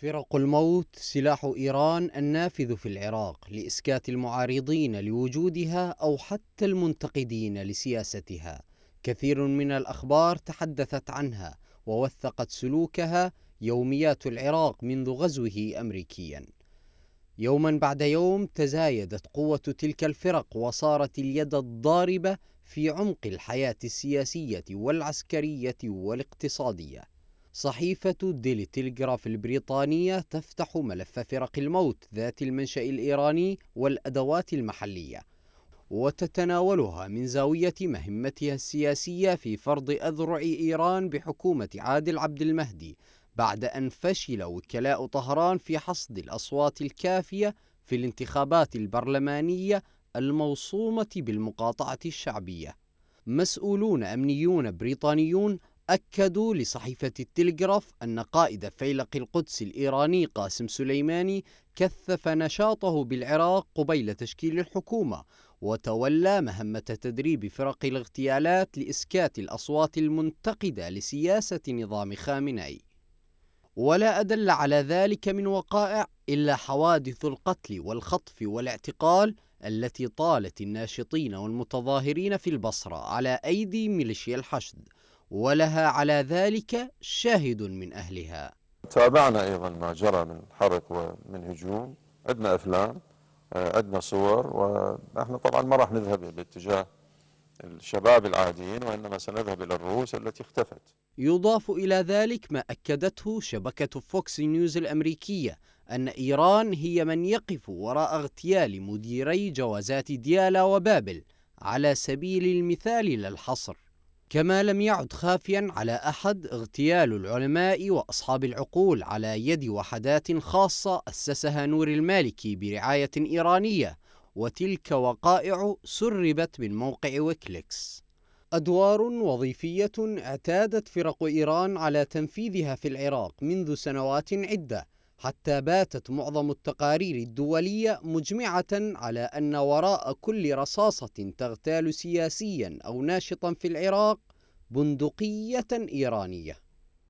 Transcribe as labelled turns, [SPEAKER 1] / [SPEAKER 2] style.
[SPEAKER 1] فرق الموت سلاح إيران النافذ في العراق لإسكات المعارضين لوجودها أو حتى المنتقدين لسياستها كثير من الأخبار تحدثت عنها ووثقت سلوكها يوميات العراق منذ غزوه أمريكيا يوما بعد يوم تزايدت قوة تلك الفرق وصارت اليد الضاربة في عمق الحياة السياسية والعسكرية والاقتصادية صحيفة ديلي تيلغراف البريطانية تفتح ملف فرق الموت ذات المنشأ الإيراني والأدوات المحلية وتتناولها من زاوية مهمتها السياسية في فرض أذرع إيران بحكومة عادل عبد المهدي بعد أن فشل وكلاء طهران في حصد الأصوات الكافية في الانتخابات البرلمانية الموصومة بالمقاطعة الشعبية مسؤولون أمنيون بريطانيون أكدوا لصحيفة التلغراف أن قائد فيلق القدس الإيراني قاسم سليماني كثف نشاطه بالعراق قبيل تشكيل الحكومة وتولى مهمة تدريب فرق الاغتيالات لإسكات الأصوات المنتقدة لسياسة نظام خامنئي ولا أدل على ذلك من وقائع إلا حوادث القتل والخطف والاعتقال التي طالت الناشطين والمتظاهرين في البصرة على أيدي ميليشيا الحشد ولها على ذلك شاهد من أهلها تابعنا أيضا ما جرى من حرق ومن هجوم عندنا أفلام آه، عندنا صور ونحن طبعا ما راح نذهب باتجاه الشباب العاديين وإنما سنذهب إلى الرؤوس التي اختفت يضاف إلى ذلك ما أكدته شبكة فوكس نيوز الأمريكية أن إيران هي من يقف وراء اغتيال مديري جوازات ديالا وبابل على سبيل المثال للحصر كما لم يعد خافيا على أحد اغتيال العلماء وأصحاب العقول على يد وحدات خاصة أسسها نور المالكي برعاية إيرانية وتلك وقائع سربت من موقع ويكليكس أدوار وظيفية اعتادت فرق إيران على تنفيذها في العراق منذ سنوات عدة حتى باتت معظم التقارير الدولية مجمعة على أن وراء كل رصاصة تغتال سياسيا أو ناشطا في العراق بندقية إيرانية